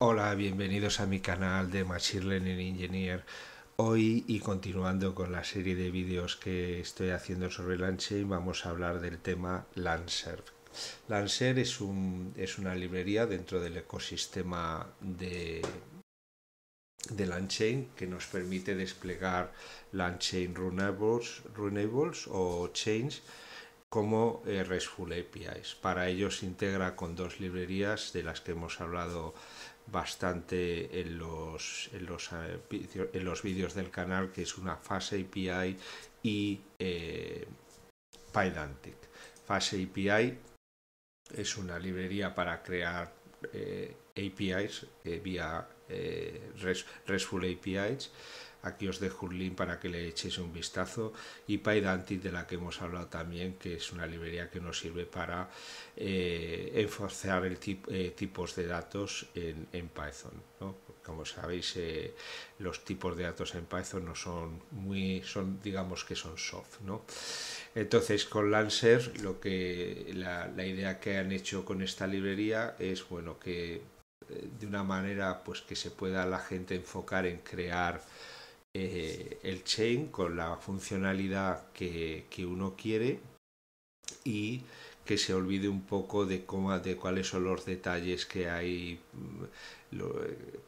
Hola, bienvenidos a mi canal de Machine Learning Engineer. Hoy y continuando con la serie de vídeos que estoy haciendo sobre LandShape, vamos a hablar del tema Lancer. Lancer es, una librería dentro del ecosistema de, de que nos permite desplegar LandChain Runables, Runables o Chains como RESTful APIs. Para ello se integra con dos librerías de las que hemos hablado bastante en los, en los, eh, en los vídeos del canal, que es una Fase API y eh, Pydantic. Fase API es una librería para crear eh, APIs eh, vía RESTful APIs Aquí os dejo un link para que le echéis un vistazo. Y Pydantic, de la que hemos hablado también, que es una librería que nos sirve para eh, enfocar el eh, tipos de datos en, Python. Como sabéis, eh, los tipos de datos en Python no son muy, son, digamos que son soft. ¿no? Entonces, con Lancer, lo que la, la idea que han hecho con esta librería es bueno que de una manera pues que se pueda la gente enfocar en crear eh, el chain con la funcionalidad que, que, uno quiere y que se olvide un poco de, cómo, de cuáles son los detalles que hay mm,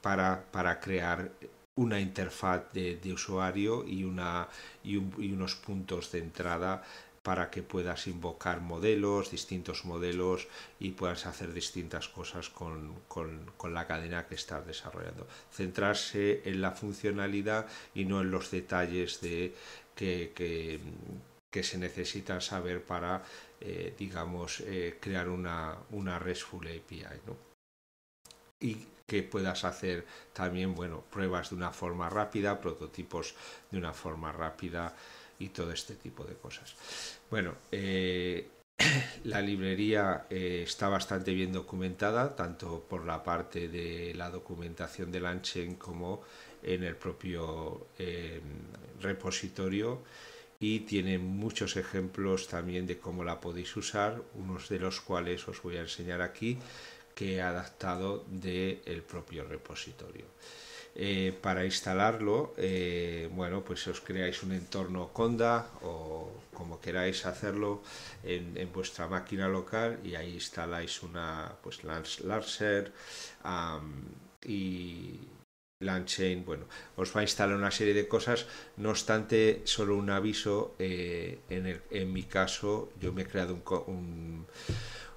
para, para crear una interfaz de, usuario y, una, y, unos puntos de entrada para que puedas invocar modelos, distintos modelos y puedas hacer distintas cosas con, la cadena que estás desarrollando. Centrarse en la funcionalidad y no en los detalles de que, se necesitan saber para, eh, digamos, eh, crear una, una RESTful API. Y que puedas hacer también, bueno, pruebas de una forma rápida, prototipos de una forma rápida y todo este tipo de cosas. Bueno, eh, la librería eh, está bastante bien documentada, tanto por la parte de la documentación de Lanchen como en el propio eh, repositorio y tiene muchos ejemplos también de cómo la podéis usar, unos de los cuales os voy a enseñar aquí que he adaptado del el propio repositorio. Eh, para instalarlo, eh, bueno, pues os creáis un entorno Conda o como queráis hacerlo en, vuestra máquina local y ahí instaláis una, pues, Lancer um, y Lanchain, bueno, os va a instalar una serie de cosas, no obstante, solo un aviso, eh, en, en, mi caso yo me he creado un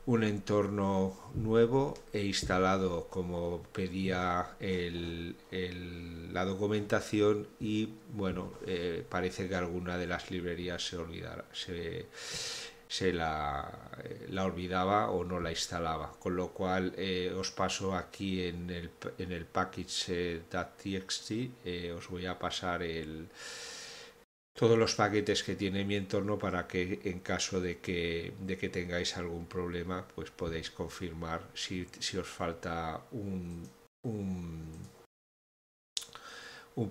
un entorno nuevo e instalado, como pedía la documentación y bueno, eh, parece que alguna de las librerías se, olvidara, se, eh, la, olvidaba o no la instalaba, con lo cual eh, os paso aquí en el, en el package.txt, os voy a pasar el todos los paquetes que tiene mi entorno para que en caso de que, tengáis algún problema, pues podéis confirmar si, os falta un, un,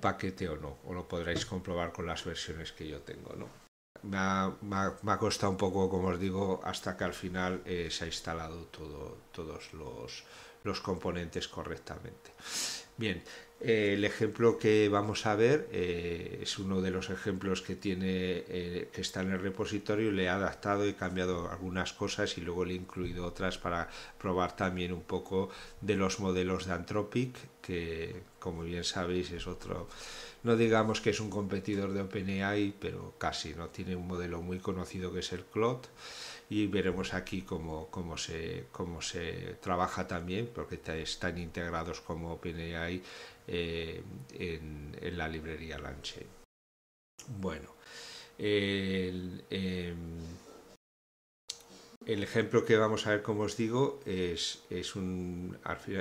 paquete o no, o lo podréis comprobar con las versiones que yo tengo, ¿no? Me ha, costado un poco, como os digo, hasta que al final eh, se ha instalado todo, todos los componentes correctamente. Bien, eh, el ejemplo que vamos a ver eh, es uno de los ejemplos que tiene, eh, que está en el repositorio, le he adaptado y cambiado algunas cosas y luego le he incluido otras para probar también un poco de los modelos de Anthropic, que como bien sabéis es otro, no digamos que es un competidor de OpenAI, pero casi, ¿no? Tiene un modelo muy conocido que es el Cloud y veremos aquí cómo, se, trabaja también, porque están integrados como OpenAI eh, en, la librería Lanche. Bueno, em, el, ejemplo que vamos a ver, como os digo, es, es, un,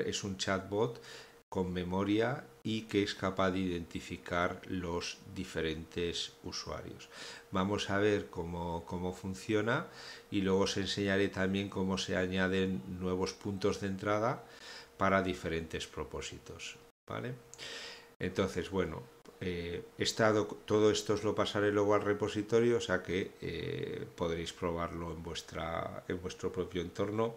es un chatbot con memoria y que es capaz de identificar los diferentes usuarios vamos a ver cómo, funciona y luego os enseñaré también cómo se añaden nuevos puntos de entrada para diferentes propósitos. Entonces, bueno, eh, estado, todo esto os lo pasaré luego al repositorio, o sea que eh, podréis probarlo en, en vuestro propio entorno.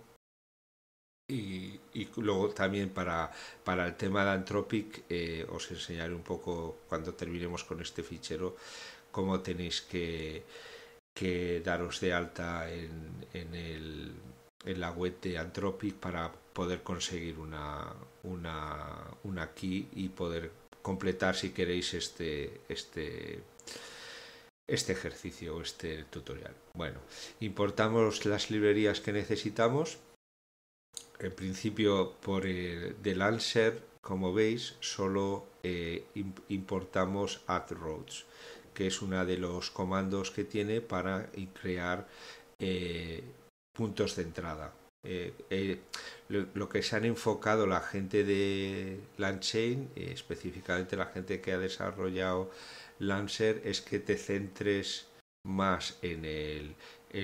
Y, luego también para, el tema de Anthropic eh, os enseñaré un poco cuando terminemos con este fichero cómo tenéis que, daros de alta en, la web de Anthropic para poder conseguir una, key y poder completar si queréis este, este, este, ejercicio o este tutorial. Bueno, importamos las librerías que necesitamos. En principio, por el del Lancer, como veis, solo eh, importamos AdRoads. roads que es uno de los comandos que tiene para eh, crear eh, puntos de entrada. Eh, lo, que se han enfocado la gente de Landchain, específicamente la gente que ha desarrollado Lancer, es que te centres más en,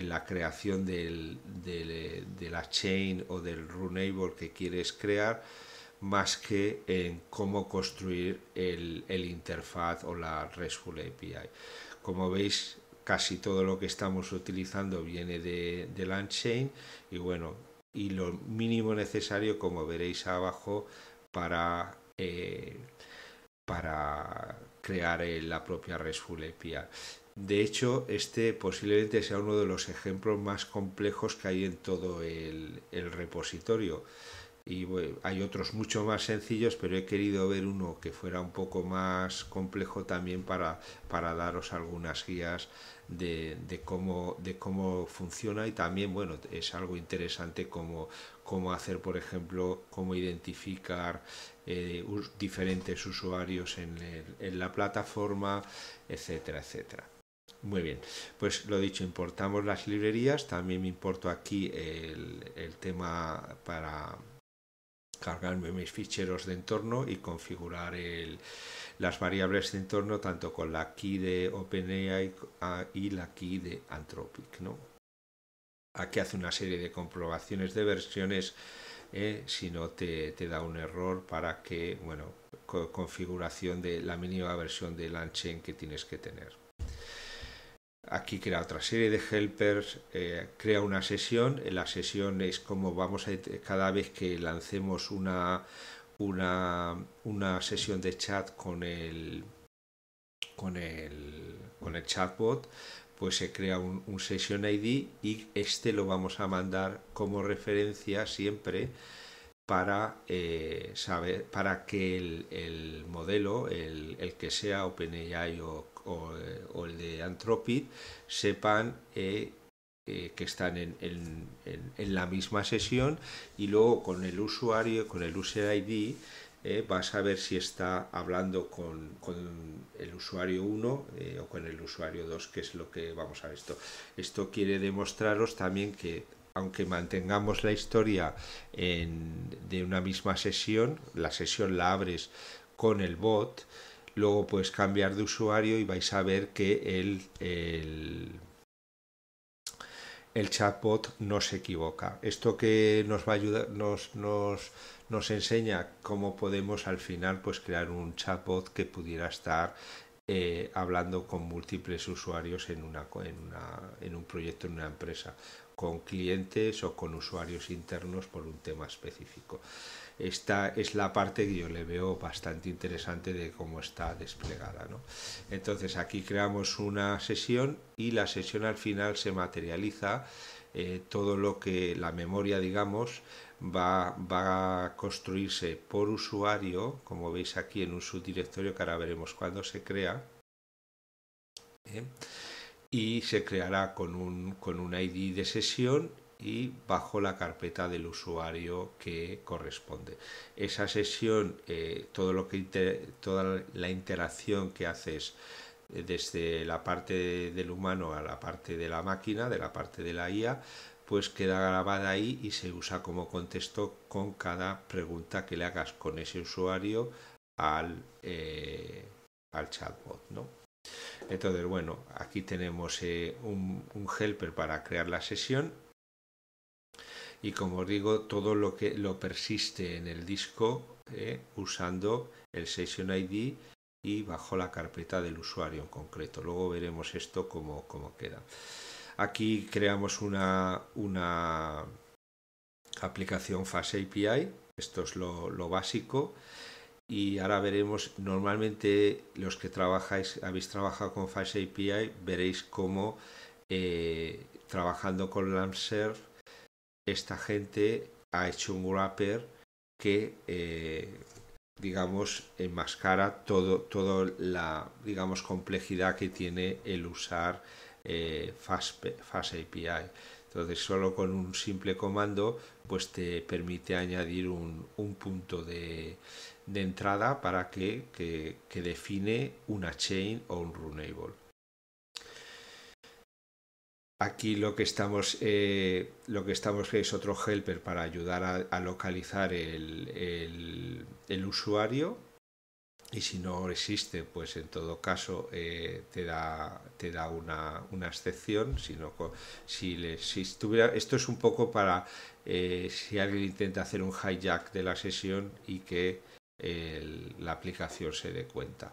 la creación de la chain o del runable que quieres crear más que en cómo construir el, interfaz o la RESTful API. Como veis, casi todo lo que estamos utilizando viene de, de y bueno, y lo mínimo necesario, como veréis abajo, para, eh, para crear eh, la propia RESTful API. De hecho, este posiblemente sea uno de los ejemplos más complejos que hay en todo el repositorio y hay otros mucho más sencillos, pero he querido ver uno que fuera un poco más complejo también para, para daros algunas guías de, cómo, de cómo funciona y también, bueno, es algo interesante como cómo hacer, por ejemplo, cómo identificar eh, diferentes usuarios en, la plataforma, etcétera, etcétera. Muy bien, pues lo dicho, importamos las librerías, también me importo aquí el tema para, cargarme mis ficheros de entorno y configurar las variables de entorno tanto con la key de OpenAI ah, y la key de Anthropic. ¿no? Aquí hace una serie de comprobaciones de versiones, eh, si no te, da un error para que, bueno, configuración de la mínima versión de Lanchain que tienes que tener aquí crea otra serie de helpers, eh, crea una sesión, la sesión es como vamos a, cada vez que lancemos una, una, sesión de chat con el, con el, con el chatbot, pues se crea un, session ID y este lo vamos a mandar como referencia siempre para eh, saber para que el, modelo, el, el, que sea OpenAI o eh, o, el de anthropid sepan eh, eh, que están en, la misma sesión y luego con el usuario, con el user ID, vas a ver si está hablando con, el usuario 1 o con el usuario 2, que es lo que vamos a ver esto. Esto quiere demostraros también que aunque mantengamos la historia de una misma sesión, la sesión la abres con el bot, luego puedes cambiar de usuario y vais a ver que el, el, chatbot no se equivoca. Esto que nos va a ayudar, nos, nos, enseña cómo podemos al final pues crear un chatbot que pudiera estar eh, hablando con múltiples usuarios en, en, una, en un proyecto, en una empresa con clientes o con usuarios internos por un tema específico. Esta es la parte que yo le veo bastante interesante de cómo está desplegada. Entonces aquí creamos una sesión y la sesión al final se materializa eh, todo lo que la memoria, digamos, va, va, a construirse por usuario, como veis aquí en un subdirectorio que ahora veremos cuándo se crea. ¿eh? y se creará con un, ID de sesión y bajo la carpeta del usuario que corresponde. Esa sesión, eh, todo lo que toda la interacción que haces eh, desde la parte del humano a la parte de la máquina, de la parte de la IA, pues queda grabada ahí y se usa como contexto con cada pregunta que le hagas con ese usuario al, eh, al chatbot, ¿no? Entonces, bueno, aquí tenemos eh, un, helper para crear la sesión. Y como os digo, todo lo que lo persiste en el disco eh, usando el Session ID y bajo la carpeta del usuario en concreto. Luego veremos esto cómo, queda. Aquí creamos una, una aplicación FastAPI, Esto es lo básico y ahora veremos, normalmente los que trabajáis, habéis trabajado con FastAPI, API, veréis cómo eh, trabajando con lampserf esta gente ha hecho un wrapper que eh, digamos, enmascara todo, toda la, digamos, complejidad que tiene el usar eh, Fast, API. Entonces, solo con un simple comando, pues te permite añadir un punto de, de entrada para que, define una chain o un runable. Aquí lo que estamos, eh, lo que estamos es otro helper para ayudar a, localizar el, usuario. Y si no existe, pues en todo caso eh, te da, te da una, excepción. Si, no, si, le, si esto es un poco para eh, si alguien intenta hacer un hijack de la sesión y que la aplicación se dé cuenta.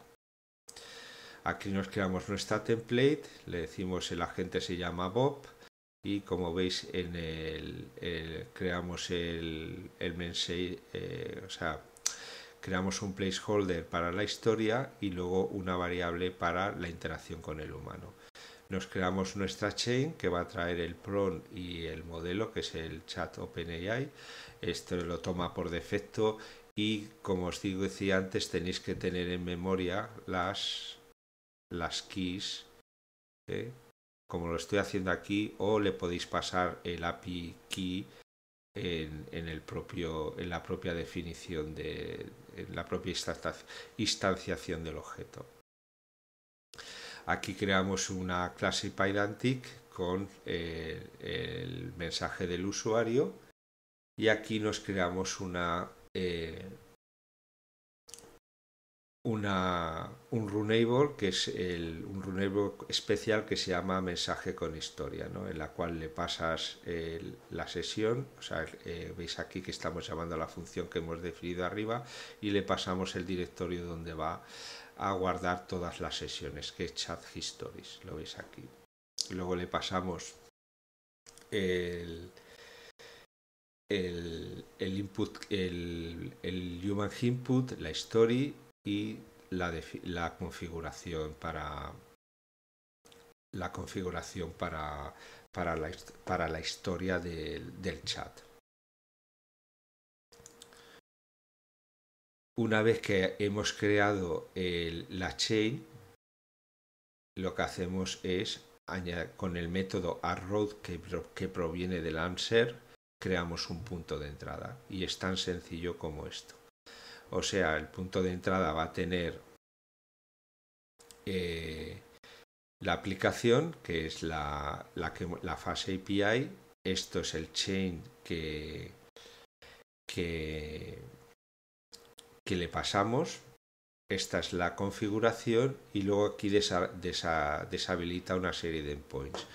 Aquí nos creamos nuestra template, le decimos el agente se llama Bob y como veis en el, creamos el, mensaje, eh, o sea, creamos un placeholder para la historia y luego una variable para la interacción con el humano. Nos creamos nuestra chain que va a traer el PRON y el modelo que es el chat OpenAI. Esto lo toma por defecto y como os decía antes tenéis que tener en memoria las las keys ¿eh? como lo estoy haciendo aquí o le podéis pasar el API key en, el propio en la propia definición de la propia instanciación del objeto aquí creamos una clase pydantic con eh, el mensaje del usuario y aquí nos creamos una eh, una, un runable que es un runable especial que se llama mensaje con historia, en la cual le pasas eh, la sesión, o sea, eh, veis aquí que estamos llamando a la función que hemos definido arriba y le pasamos el directorio donde va a guardar todas las sesiones, que es chat histories, lo veis aquí. Luego le pasamos el el input, el, human input, la story y la, la configuración para la configuración para, para, la, para la historia del chat. Una vez que hemos creado el, la chain, lo que hacemos es con el método arrow que proviene del answer creamos un punto de entrada. Y es tan sencillo como esto. O sea, el punto de entrada va a tener eh, la aplicación, que es la, la, fase API. Esto es el chain que, que, que le pasamos. Esta es la configuración y luego aquí deshabilita una serie de endpoints.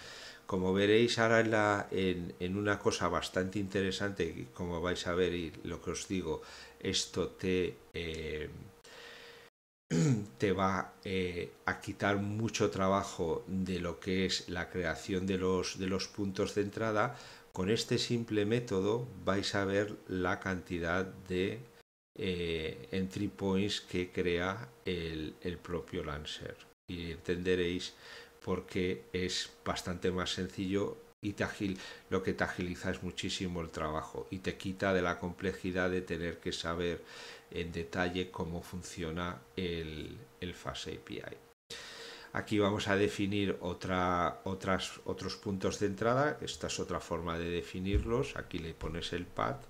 Como veréis ahora en, una cosa bastante interesante, como vais a ver y lo que os digo, esto te, eh, te va eh, a quitar mucho trabajo de lo que es la creación de los, de los puntos de entrada. Con este simple método vais a ver la cantidad de eh, entry points que crea el, el propio Lancer y entenderéis porque es bastante más sencillo y lo que te agiliza es muchísimo el trabajo y te quita de la complejidad de tener que saber en detalle cómo funciona el, el API. Aquí vamos a definir otros puntos de entrada. Esta es otra forma de definirlos. Aquí le pones el path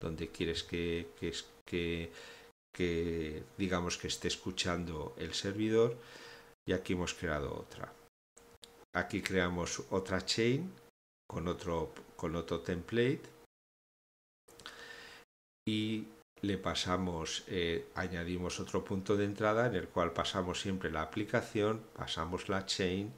donde quieres que digamos que esté escuchando el servidor. Y aquí hemos creado otra. Aquí creamos otra chain con otro, con otro template y le pasamos, eh, añadimos otro punto de entrada en el cual pasamos siempre la aplicación, pasamos la chain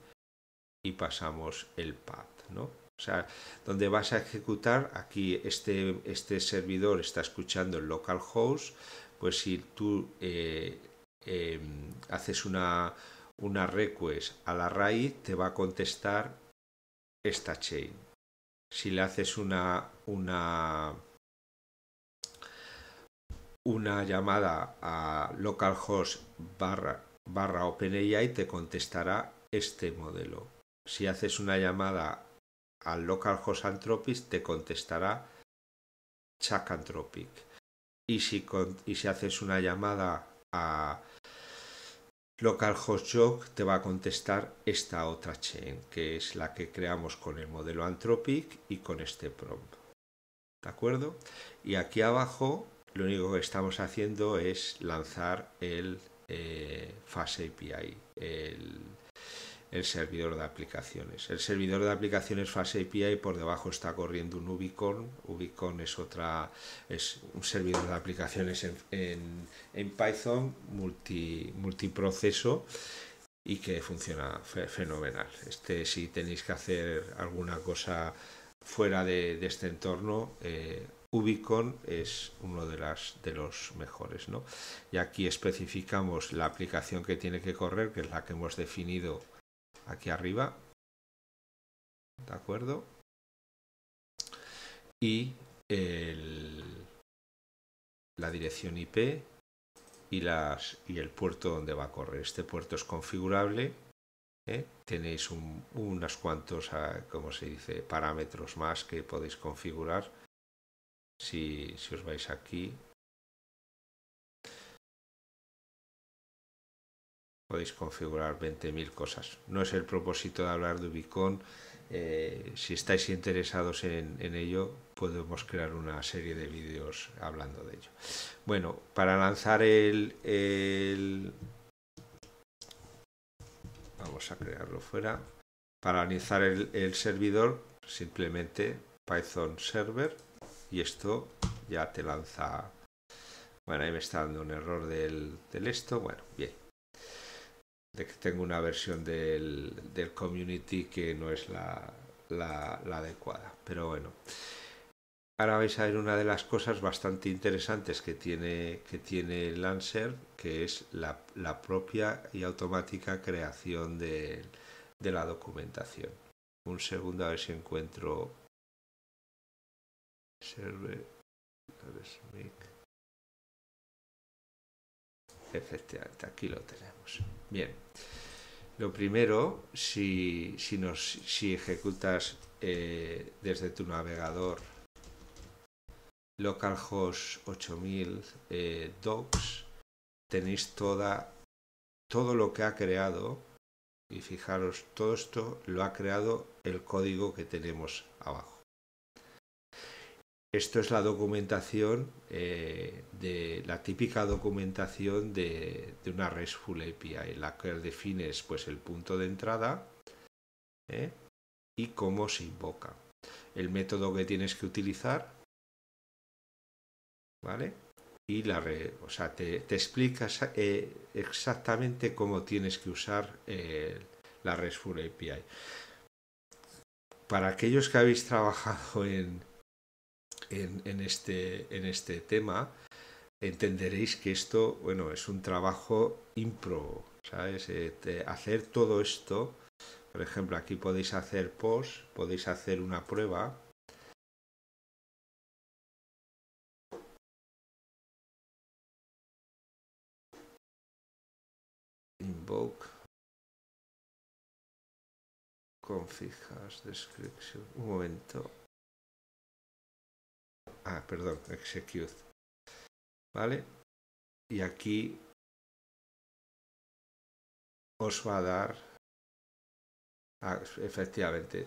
y pasamos el path, ¿no? O sea, donde vas a ejecutar, aquí este, este servidor está escuchando el localhost, pues si tú eh, em, haces una, una request a la raíz te va a contestar esta chain. Si le haces una, una, una llamada a localhost barra, barra OpenAI te contestará este modelo. Si haces una llamada al localhost Anthropic te contestará Chuck Anthropic. Y y si haces una llamada a localhost te va a contestar esta otra chain, que es la que creamos con el modelo Anthropic y con este prompt. ¿De acuerdo? Y aquí abajo lo único que estamos haciendo es lanzar el eh, API, el, el servidor de aplicaciones. El servidor de aplicaciones FastAPI API por debajo está corriendo un Ubicon. Ubicon es otra es un servidor de aplicaciones en, Python multi, multiproceso y que funciona fenomenal. Este si tenéis que hacer alguna cosa fuera de, este entorno eh, Ubicon es uno de, las, de los mejores. Y aquí especificamos la aplicación que tiene que correr, que es la que hemos definido aquí arriba. ¿De acuerdo? Y el, la dirección IP y, las, y el puerto donde va a correr. Este puerto es configurable. ¿eh? Tenéis un, unas cuantos, ah, como se dice, parámetros más que podéis configurar. Si, si os vais aquí, podéis configurar 20.000 cosas. No es el propósito de hablar de Ubicon. Eh, si estáis interesados en, ello, podemos crear una serie de vídeos hablando de ello. Bueno, para lanzar el, Vamos a crearlo fuera. Para lanzar el, servidor, simplemente Python server y esto ya te lanza... Bueno, ahí me está dando un error del esto. Bueno, bien de que tengo una versión del, del community que no es la, adecuada. Pero bueno, ahora vais a ver una de las cosas bastante interesantes que tiene, que tiene Lancer, que es la, propia y automática creación de, de la documentación. Un segundo a ver si encuentro... Efectivamente, aquí lo tenemos. Bien. Lo primero, si, si, nos, si ejecutas eh, desde tu navegador localhost 8000 eh, docs, tenéis toda, todo lo que ha creado. Y fijaros, todo esto lo ha creado el código que tenemos abajo. Esto es la documentación, eh, de la típica documentación de, una RESTful API, en eh, la que defines pues, el punto de entrada eh, y cómo se invoca. El método que tienes que utilizar, ¿vale? Y la red, o sea, te, explicas exactamente cómo tienes que usar la RESTful API. Para aquellos que habéis trabajado en, en, este, en este tema, entenderéis que esto, bueno, es un trabajo impro, ¿sabes? Eh, hacer todo esto, por ejemplo, aquí podéis hacer post, podéis hacer una prueba. Invoke. Confijas, description. Un momento ah, perdón, execute. ¿Vale? Y aquí os va a dar, ah, efectivamente,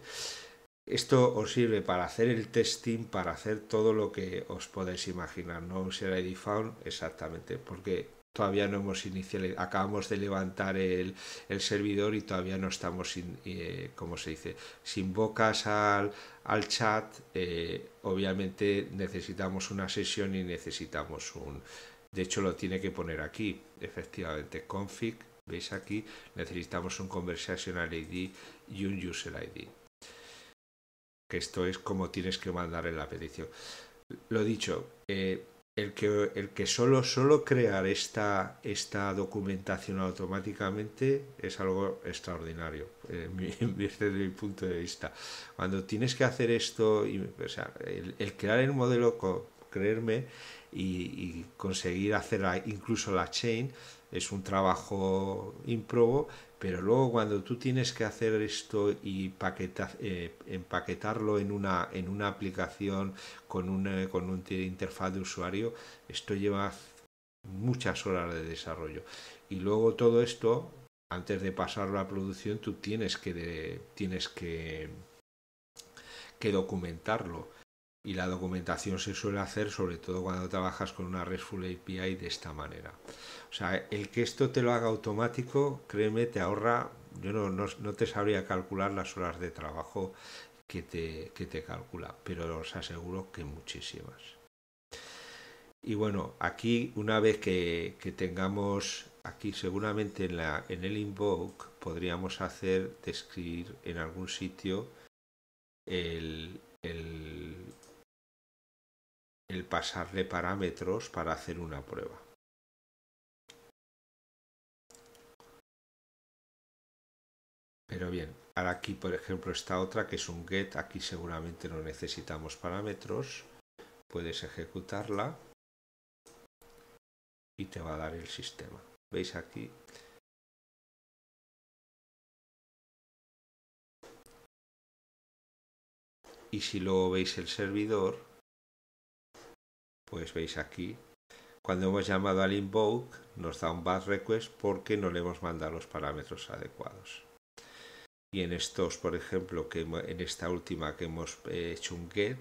esto os sirve para hacer el testing, para hacer todo lo que os podéis imaginar, no será ID exactamente, porque todavía no hemos iniciado, acabamos de levantar el, servidor y todavía no estamos, sin, eh, como se dice, sin bocas al, al chat, eh, obviamente necesitamos una sesión y necesitamos un, de hecho lo tiene que poner aquí, efectivamente, config, veis aquí, necesitamos un conversational ID y un user ID. Que esto es como tienes que mandar en la petición. Lo dicho, eh, el que, el que solo, solo crear esta, esta documentación automáticamente es algo extraordinario, eh, desde mi punto de vista. Cuando tienes que hacer esto, y, o sea, el, el, crear el modelo creerme y, conseguir hacer incluso la chain es un trabajo improbo, pero luego cuando tú tienes que hacer esto y eh, empaquetarlo en una, en una aplicación con una, eh, con un interfaz de usuario, esto lleva muchas horas de desarrollo. Y luego todo esto, antes de pasarlo a producción, tú tienes que, tienes que, que documentarlo y la documentación se suele hacer sobre todo cuando trabajas con una RESTful API de esta manera. O sea, el que esto te lo haga automático, créeme, te ahorra, yo no, te sabría calcular las horas de trabajo que te, que te calcula, pero os aseguro que muchísimas. Y bueno, aquí una vez que, tengamos aquí seguramente en, la, en el invoke podríamos hacer describir en algún sitio el el pasarle parámetros para hacer una prueba. Pero bien, ahora aquí por ejemplo está otra que es un get, aquí seguramente no necesitamos parámetros, puedes ejecutarla y te va a dar el sistema. ¿Veis aquí? Y si luego veis el servidor, pues veis aquí, cuando hemos llamado al invoke nos da un bad request porque no le hemos mandado los parámetros adecuados. Y en estos, por ejemplo, que en esta última que hemos eh, hecho un get,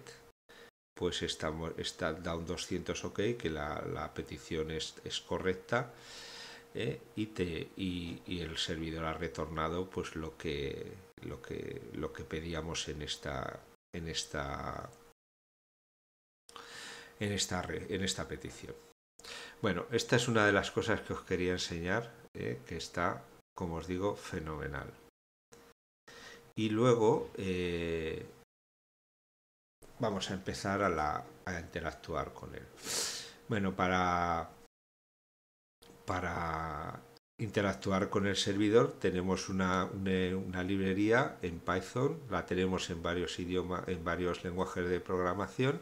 pues estamos, está, da un 200 OK, que la, petición es, es correcta. Eh, y, te, y, y, el servidor ha retornado pues lo que lo que lo que pedíamos en esta en esta en esta, en esta petición. Bueno, esta es una de las cosas que os quería enseñar, eh, que está, como os digo, fenomenal. Y luego eh, vamos a empezar a, la, a interactuar con él. Bueno, para, para interactuar con el servidor tenemos una, una, eh, una, librería en Python, la tenemos en varios idiomas, en varios lenguajes de programación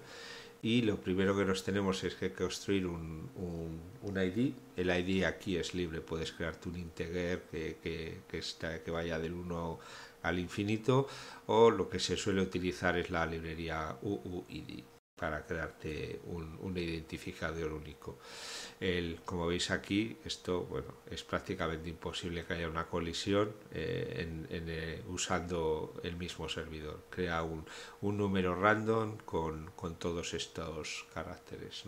y lo primero que nos tenemos es que construir un, ID. El ID aquí es libre, puedes crearte un integer que, que, que vaya del 1 al infinito o lo que se suele utilizar es la librería UUID para crearte un, identificador único. como veis aquí, esto bueno, es prácticamente imposible que haya una colisión eh, eh, usando el mismo servidor. Crea un, número random con, todos estos caracteres.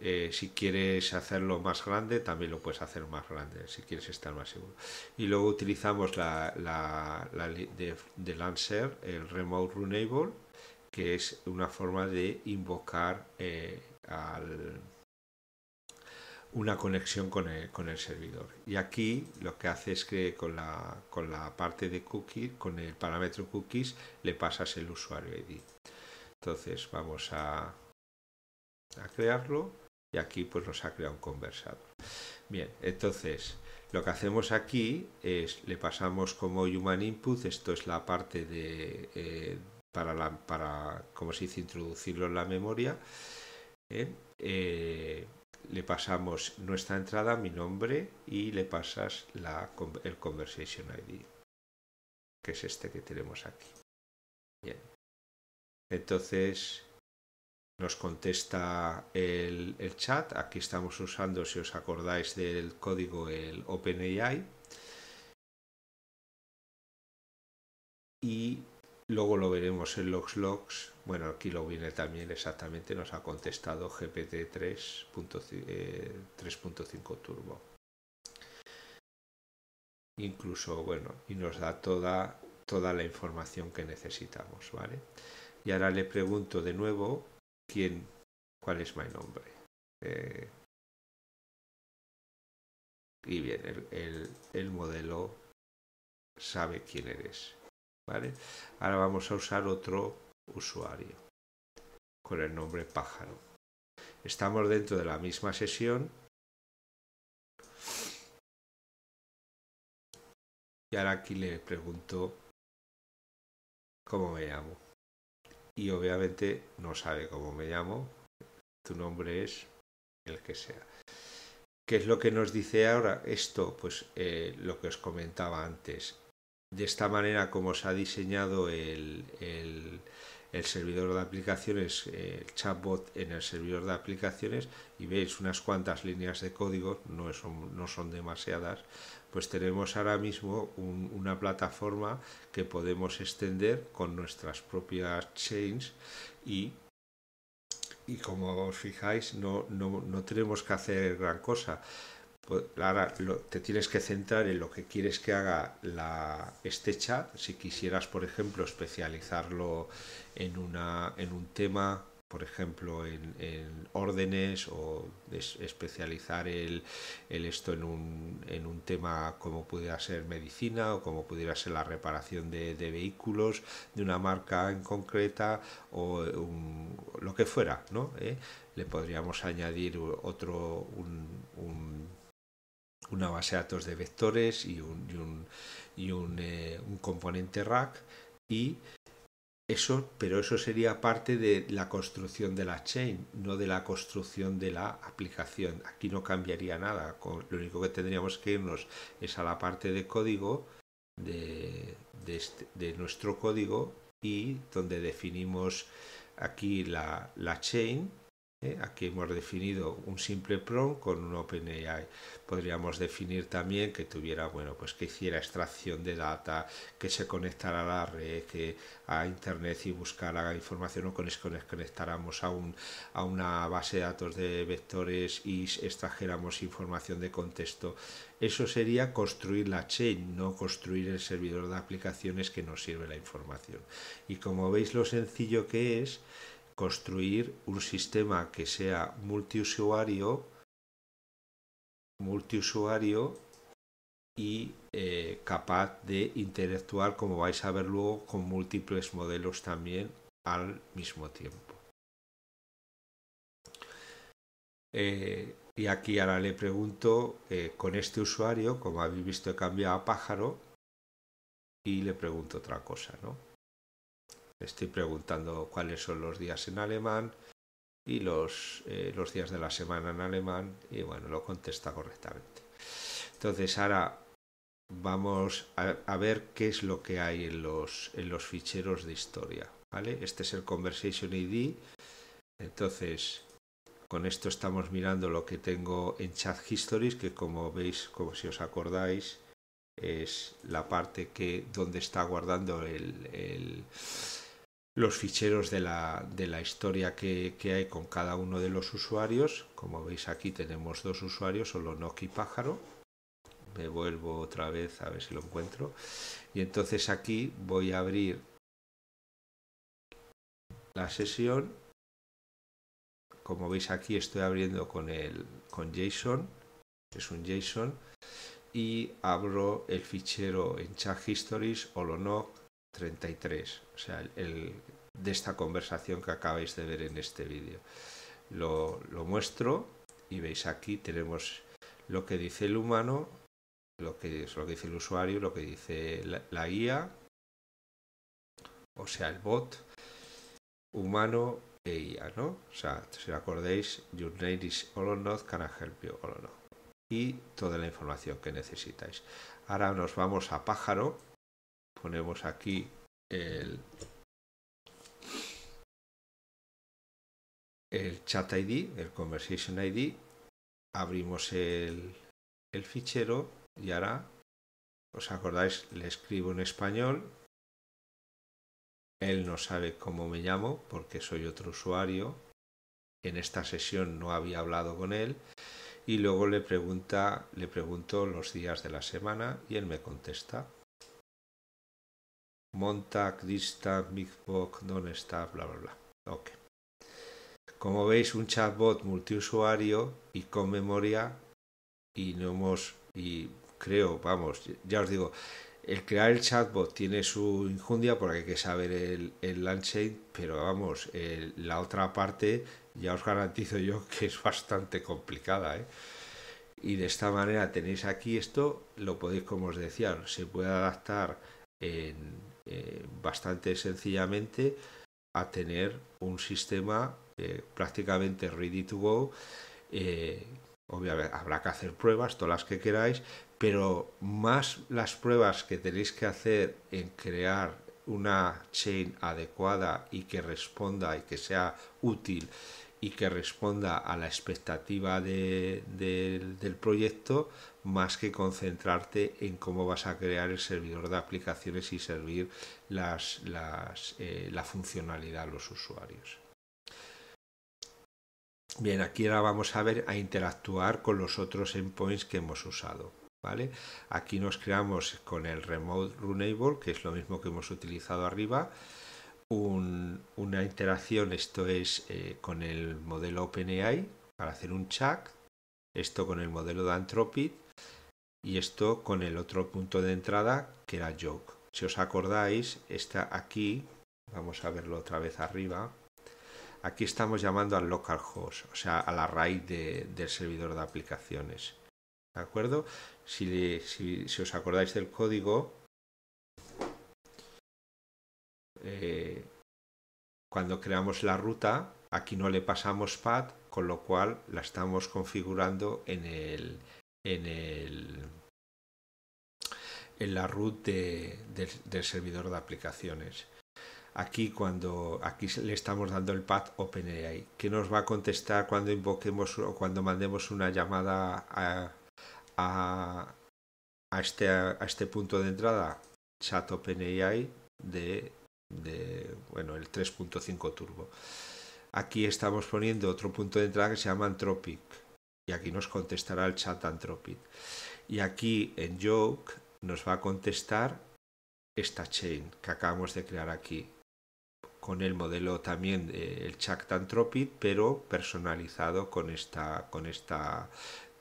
Eh, si quieres hacerlo más grande, también lo puedes hacer más grande, si quieres estar más seguro. Y luego utilizamos la, de, de Lancer, el Remote Runable, que es una forma de invocar eh, una conexión con el, servidor. Y aquí lo que hace es que con la, parte de cookies, con el parámetro cookies, le pasas el usuario ID. Entonces vamos a, crearlo y aquí pues nos ha creado un conversador. Bien, entonces lo que hacemos aquí es le pasamos como human input, esto es la parte de, eh, para, para como se dice, introducirlo en la memoria. ¿eh? Eh, le pasamos nuestra entrada, mi nombre y le pasas la, el Conversation ID, que es este que tenemos aquí. Entonces nos contesta el, el, chat. Aquí estamos usando, si os acordáis del código, el OpenAI. Y Luego lo veremos en LogsLogs. Bueno, aquí lo viene también exactamente, nos ha contestado GPT 3.5 eh, Turbo. Incluso, bueno, y nos da toda, toda la información que necesitamos, ¿vale? Y ahora le pregunto de nuevo quién, cuál es mi nombre. Eh, y bien, el modelo sabe quién eres. ¿vale? Ahora vamos a usar otro usuario con el nombre pájaro. Estamos dentro de la misma sesión. Y ahora aquí le pregunto cómo me llamo. Y obviamente no sabe cómo me llamo. Tu nombre es el que sea. ¿Qué es lo que nos dice ahora esto? Pues eh, lo que os comentaba antes de esta manera como se ha diseñado el, servidor de aplicaciones, el chatbot en el servidor de aplicaciones, y veis unas cuantas líneas de código, no son, no son demasiadas, pues tenemos ahora mismo una plataforma que podemos extender con nuestras propias chains y y como os fijáis no, no, tenemos que hacer gran cosa. Pues, ahora te tienes que centrar en lo que quieres que haga la, este chat. Si quisieras, por ejemplo, especializarlo en, una, en un tema, por ejemplo, en, órdenes o especializar el, esto en un, en un tema como pudiera ser medicina o como pudiera ser la reparación de, vehículos de una marca en concreta o lo que fuera, ¿no? ¿Eh? Le podríamos añadir otro, un una base de datos de vectores y un, y eh, un, componente rack y eso, pero eso sería parte de la construcción de la chain, no de la construcción de la aplicación. Aquí no cambiaría nada. Lo único que tendríamos que irnos es a la parte de código de, de este, nuestro código y donde definimos aquí la, la chain eh, aquí hemos definido un simple prompt con un OpenAI. Podríamos definir también que tuviera, bueno, pues que hiciera extracción de data, que se conectara a la red, a internet y buscara información o que nos conectáramos a, un, a una base de datos de vectores y extrajéramos información de contexto. Eso sería construir la chain, no construir el servidor de aplicaciones que nos sirve la información. Y como veis lo sencillo que es, construir un sistema que sea multiusuario, multiusuario y eh, capaz de interactuar, como vais a ver luego, con múltiples modelos también al mismo tiempo. Eh, y aquí ahora le pregunto eh, con este usuario, como habéis visto he cambiado a pájaro, y le pregunto otra cosa, ¿no? Estoy preguntando cuáles son los días en alemán y los, eh, los días de la semana en alemán y bueno, lo contesta correctamente. Entonces ahora vamos a, ver qué es lo que hay en los, en los ficheros de historia. ¿vale? Este es el Conversation ID. Entonces, con esto estamos mirando lo que tengo en Chat Histories, que como veis, como si os acordáis, es la parte que donde está guardando el, los ficheros de la, de la historia que, hay con cada uno de los usuarios. Como veis aquí tenemos dos usuarios, solo y Pájaro. Me vuelvo otra vez a ver si lo encuentro. Y entonces aquí voy a abrir la sesión. Como veis aquí estoy abriendo con, el, con JSON, es un JSON. Y abro el fichero en chat histories, HoloNok. 33, o sea, el, de esta conversación que acabáis de ver en este vídeo. Lo, lo muestro y veis aquí tenemos lo que dice el humano, lo que, es, lo que dice el usuario, lo que dice la, IA, guía, o sea, el bot, humano e IA, ¿no? O sea, si acordéis, your name is not can I help you, Y toda la información que necesitáis. Ahora nos vamos a pájaro. Ponemos aquí el, chat ID, el conversation ID, abrimos el, fichero y ahora, ¿os acordáis? Le escribo en español. Él no sabe cómo me llamo porque soy otro usuario. En esta sesión no había hablado con él. Y luego le le pregunto los días de la semana y él me contesta monta, dista, mixbox, non está, bla, bla, bla. Ok. Como veis, un chatbot multiusuario y con memoria y no hemos, y creo, vamos, ya os digo, el crear el chatbot tiene su injundia porque hay que saber el, el pero vamos, la otra parte ya os garantizo yo que es bastante complicada. ¿eh? Y de esta manera tenéis aquí esto, lo podéis, como os decía, se puede adaptar en, eh, bastante sencillamente a tener un sistema eh, prácticamente ready to go. Eh, obviamente habrá que hacer pruebas, todas las que queráis, pero más las pruebas que tenéis que hacer en crear una chain adecuada y que responda y que sea útil y que responda a la expectativa del proyecto, más que concentrarte en cómo vas a crear el servidor de aplicaciones y servir eh, la funcionalidad a los usuarios. Bien, aquí ahora vamos a ver a interactuar con los otros endpoints que hemos usado. ¿Vale? Aquí nos creamos con el Remote Runable, que es lo mismo que hemos utilizado arriba, una interacción, esto es eh, con el modelo OpenAI, para hacer un chat, esto con el modelo de Anthropic, y esto con el otro punto de entrada que era Joke. Si os acordáis, está aquí, vamos a verlo otra vez arriba, aquí estamos llamando al localhost, o sea, a la raíz del servidor de aplicaciones. ¿De acuerdo? Si, os acordáis del código, eh, cuando creamos la ruta, aquí no le pasamos path, con lo cual la estamos configurando en el, en el en la root del servidor de aplicaciones. Aquí cuando aquí le estamos dando el path OpenAI, que nos va a contestar cuando invoquemos o cuando mandemos una llamada a, este, a este punto de entrada, chat OpenAI de, de bueno el 3.5 turbo. Aquí estamos poniendo otro punto de entrada que se llama Anthropic y aquí nos contestará el chat anthropic Y aquí en Joke nos va a contestar esta chain que acabamos de crear aquí con el modelo también eh, el chat Anthropic, pero personalizado con esta con esta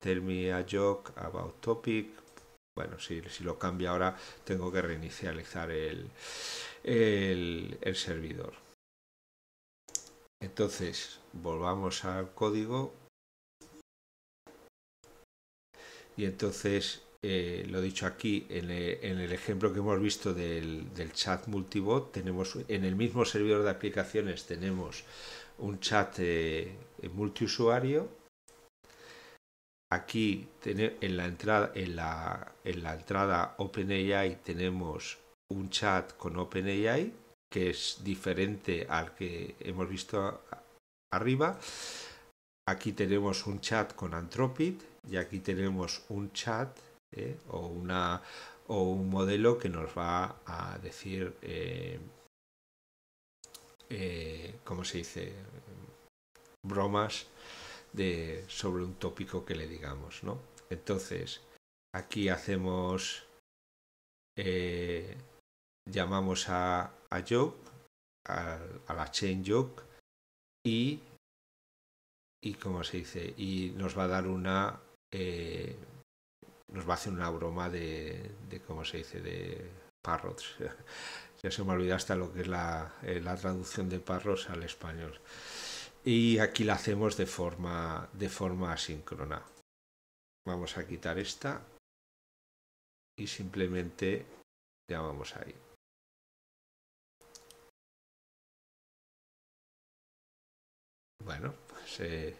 Tell joke about topic. Bueno, si, lo cambio ahora tengo que reinicializar el, el servidor. Entonces, volvamos al código Y entonces, eh, lo dicho aquí, en e, el, ejemplo que hemos visto del, chat multibot, tenemos en el mismo servidor de aplicaciones tenemos un chat eh, multiusuario. Aquí en la entrada, en la, en la entrada OpenAI tenemos un chat con OpenAI que es diferente al que hemos visto arriba. Aquí tenemos un chat con Antropid y aquí tenemos un chat ¿eh? o, una, o un modelo que nos va a decir, eh, eh, ¿cómo se dice? Bromas de, sobre un tópico que le digamos, ¿no? Entonces, aquí hacemos, llamamos a, a a, la chain joke y y como se dice y nos va a dar una eh, nos va a hacer una broma de, ¿cómo se dice?, de Parrots. ya se me olvidó hasta lo que es la, eh, traducción de Parrots al español. Y aquí la hacemos de forma, de forma asíncrona. Vamos a quitar esta y simplemente llamamos ahí. Bueno, pues eh,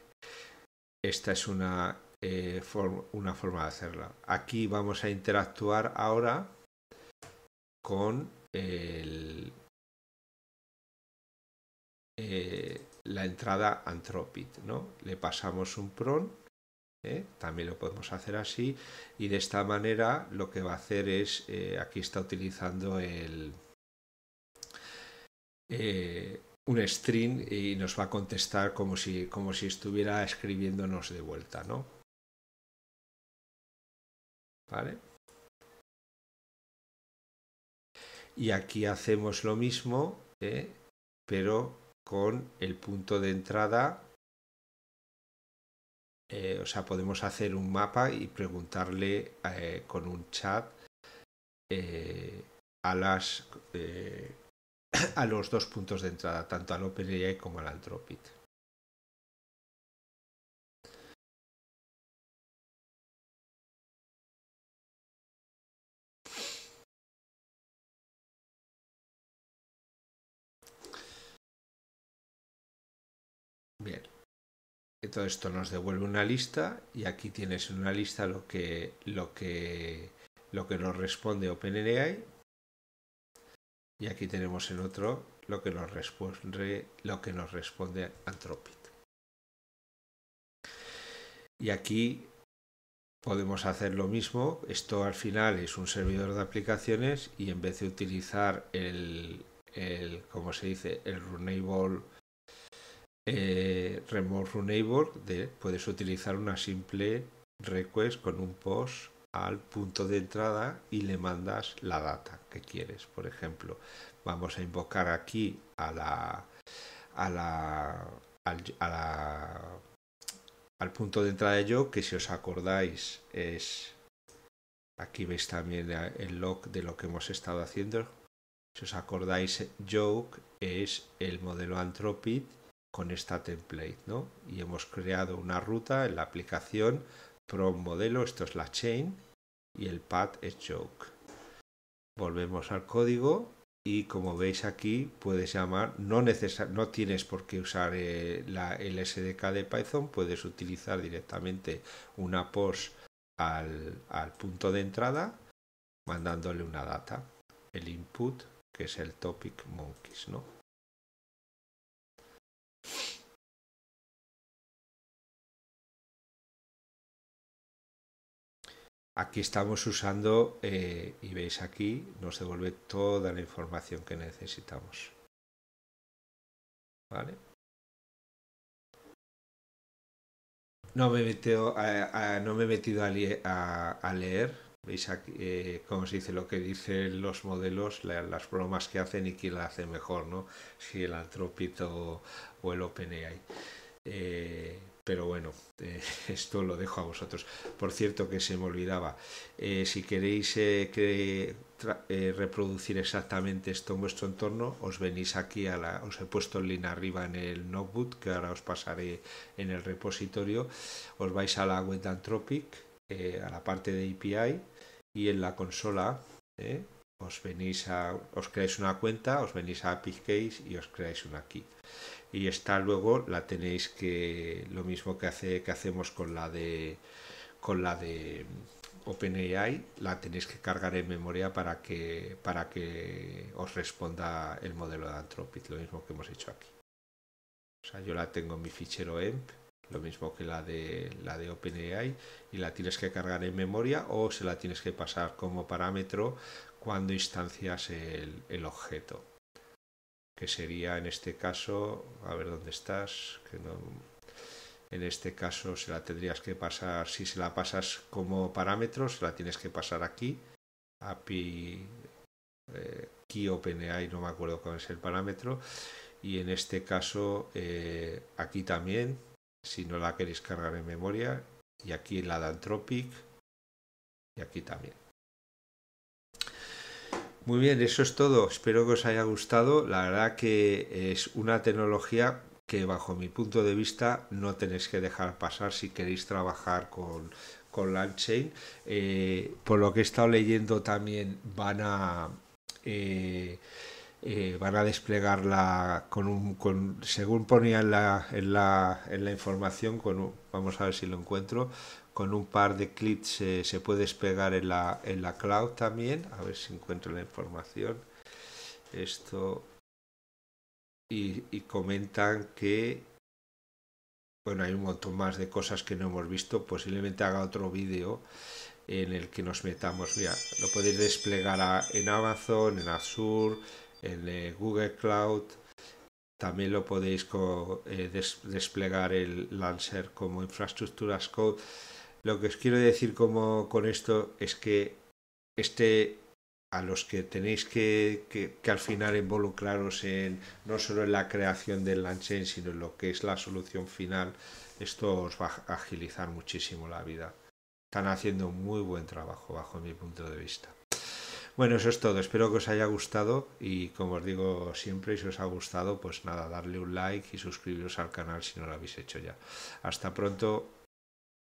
esta es una eh, una forma de hacerla. Aquí vamos a interactuar ahora con eh, la entrada Anthropic. ¿no? Le pasamos un PRON, ¿eh? también lo podemos hacer así, y de esta manera lo que va a hacer es, aquí está utilizando el un string y nos va a contestar como si, como si estuviera escribiéndonos de vuelta, ¿no? Y aquí hacemos lo mismo, ¿eh? pero con el punto de entrada. Eh, o sea, podemos hacer un mapa y preguntarle eh, con un chat a, las, a los dos puntos de entrada, tanto al OpenAI como al Anthropic. Bien. Todo esto nos devuelve una lista y aquí tienes en una lista lo que, lo que, lo que nos responde OpenAI y aquí tenemos en otro lo que nos responde, lo que nos responde Y aquí podemos hacer lo mismo. Esto al final es un servidor de aplicaciones y en vez de utilizar el, el como se dice, el remote eh, Remove de, puedes utilizar una simple request con un post al punto de entrada y le mandas la data que quieres. Por ejemplo, vamos a invocar aquí a la, a la, al, al punto de entrada de yo, que si os acordáis es... Aquí veis también el log de lo que hemos estado haciendo. Si os acordáis, Joke es el modelo Anthropic con esta template, ¿no? Y hemos creado una ruta en la aplicación pro modelo, esto es la chain y el path es joke. Volvemos al código y como veis aquí puedes llamar, no, no tienes por qué usar eh, la, el SDK de Python, puedes utilizar directamente una post al, al punto de entrada mandándole una data, el input que es el topic monkeys, ¿no? Aquí estamos usando, eh, y veis aquí, nos devuelve toda la información que necesitamos. ¿Vale? No me he metido a, leer, veis aquí eh, cómo se dice lo que dicen los modelos, las bromas que hacen y quién la hace mejor, ¿no? Si el antropito o el OpenAI. Eh, pero bueno, eh, esto lo dejo a vosotros. Por cierto, que se me olvidaba, eh, si queréis eh, reproducir exactamente esto en vuestro entorno, os venís aquí a la. Os he puesto el link arriba en el notebook, que ahora os pasaré en el repositorio. Os vais a la web de a la parte de API, y en la consola, os venís a, os creáis una cuenta, os venís a Epic Case y os creáis una key. Y esta luego la tenéis que, lo mismo que, hace, que hacemos con la de, con la de OpenAI, la tenéis que cargar en memoria para que, para que os responda el modelo de Anthropic, lo mismo que hemos hecho aquí. O sea, yo la tengo en mi fichero EMP, lo mismo que la de, la de OpenAI, y la tienes que cargar en memoria o se la tienes que pasar como parámetro cuando instancias el, objeto. Que sería en este caso, a ver dónde estás, en este caso se la tendrías que pasar, si se la pasas como parámetro, se la tienes que pasar aquí, API eh, Key OpenAI, no me acuerdo cuál es el parámetro, y en este caso eh, aquí también, si no la queréis cargar en memoria, y aquí en la Dantropic y aquí también. Muy bien, eso es todo. Espero que os haya gustado. La verdad que es una tecnología que bajo mi punto de vista no tenéis que dejar pasar si queréis trabajar con, con LandChain. Eh, por lo que he estado leyendo también van a... Eh, eh, van a desplegarla con un, según ponía en la, en la información, vamos a ver si lo encuentro, con un par de clics eh, se puede despegar en la, en la cloud también. A ver si encuentro la información. Esto. Y, comentan que. Bueno, hay un montón más de cosas que no hemos visto. Posiblemente haga otro vídeo en el que nos metamos. Mira, lo podéis desplegar en Amazon, en Azure, en eh, Google Cloud. También lo podéis eh, desplegar el Lancer como infraestructuras code lo que os quiero decir como con esto es que este a los que tenéis que, al final involucraros en no solo en la creación del lanchain, sino en lo que es la solución final, esto os va a agilizar muchísimo la vida. Están haciendo muy buen trabajo bajo mi punto de vista. Bueno, eso es todo. Espero que os haya gustado y como os digo siempre, si os ha gustado, pues nada, darle un like y suscribiros al canal si no lo habéis hecho ya. Hasta pronto.